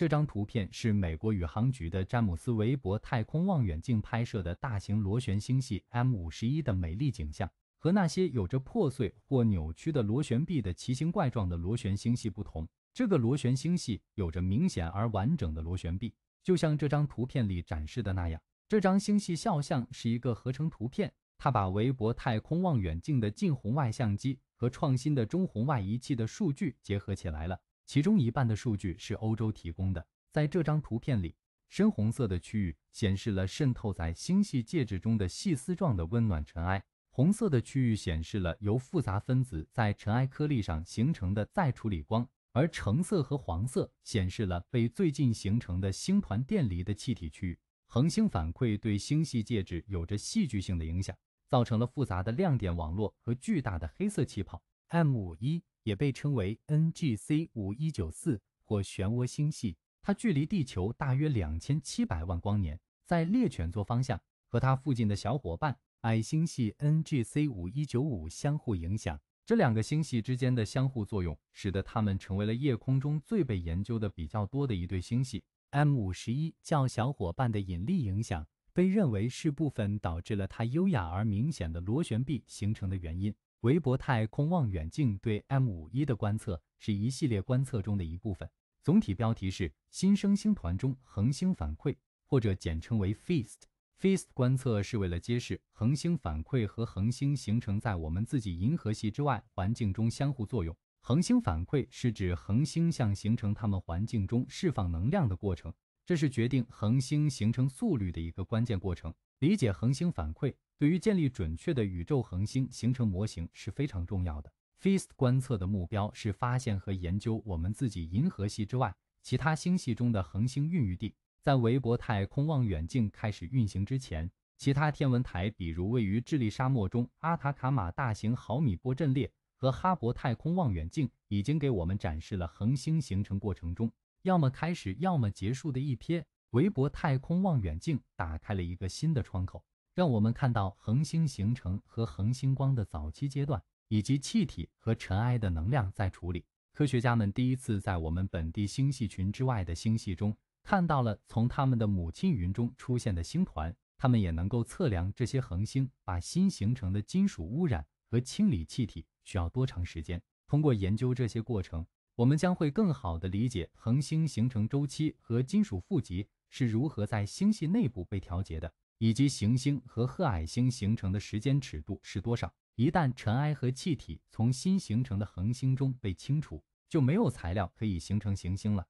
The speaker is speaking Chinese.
这张图片是美国宇航局的詹姆斯·韦伯太空望远镜拍摄的大型螺旋星系 M51 的美丽景象。和那些有着破碎或扭曲的螺旋臂的奇形怪状的螺旋星系不同，这个螺旋星系有着明显而完整的螺旋臂，就像这张图片里展示的那样。这张星系肖像是一个合成图片，它把韦伯太空望远镜的近红外相机和创新的中红外仪器的数据结合起来了。其中一半的数据是欧洲提供的。在这张图片里，深红色的区域显示了渗透在星系介质中的细丝状的温暖尘埃，红色的区域显示了由复杂分子在尘埃颗粒上形成的再处理光，而橙色和黄色显示了被最近形成的星团电离的气体区域。恒星反馈对星系介质有着戏剧性的影响，造成了复杂的亮点网络和巨大的黑色气泡。M 五一。也被称为 NGC 5194或漩涡星系，它距离地球大约两千七百万光年，在猎犬座方向和它附近的小伙伴矮星系 NGC 5195相互影响。这两个星系之间的相互作用使得它们成为了夜空中最被研究的比较多的一对星系。M51 较小伙伴的引力影响被认为是部分导致了它优雅而明显的螺旋臂形成的原因。韦伯太空望远镜对 M51 的观测是一系列观测中的一部分。总体标题是“新生星团中恒星反馈”，或者简称为 FIST。FIST 观测是为了揭示恒星反馈和恒星形成在我们自己银河系之外环境中相互作用。恒星反馈是指恒星向形成它们环境中释放能量的过程。这是决定恒星形成速率的一个关键过程。理解恒星反馈对于建立准确的宇宙恒星形成模型是非常重要的。f i s t 观测的目标是发现和研究我们自己银河系之外其他星系中的恒星孕育地。在韦伯太空望远镜开始运行之前，其他天文台，比如位于智利沙漠中阿塔卡马大型毫米波阵列和哈勃太空望远镜，已经给我们展示了恒星形成过程中。要么开始，要么结束的一天。韦伯太空望远镜打开了一个新的窗口，让我们看到恒星形成和恒星光的早期阶段，以及气体和尘埃的能量在处理。科学家们第一次在我们本地星系群之外的星系中看到了从他们的母亲云中出现的星团。他们也能够测量这些恒星把新形成的金属污染和清理气体需要多长时间。通过研究这些过程。我们将会更好地理解恒星形成周期和金属富集是如何在星系内部被调节的，以及行星和褐矮星形成的时间尺度是多少。一旦尘埃和气体从新形成的恒星中被清除，就没有材料可以形成行星了。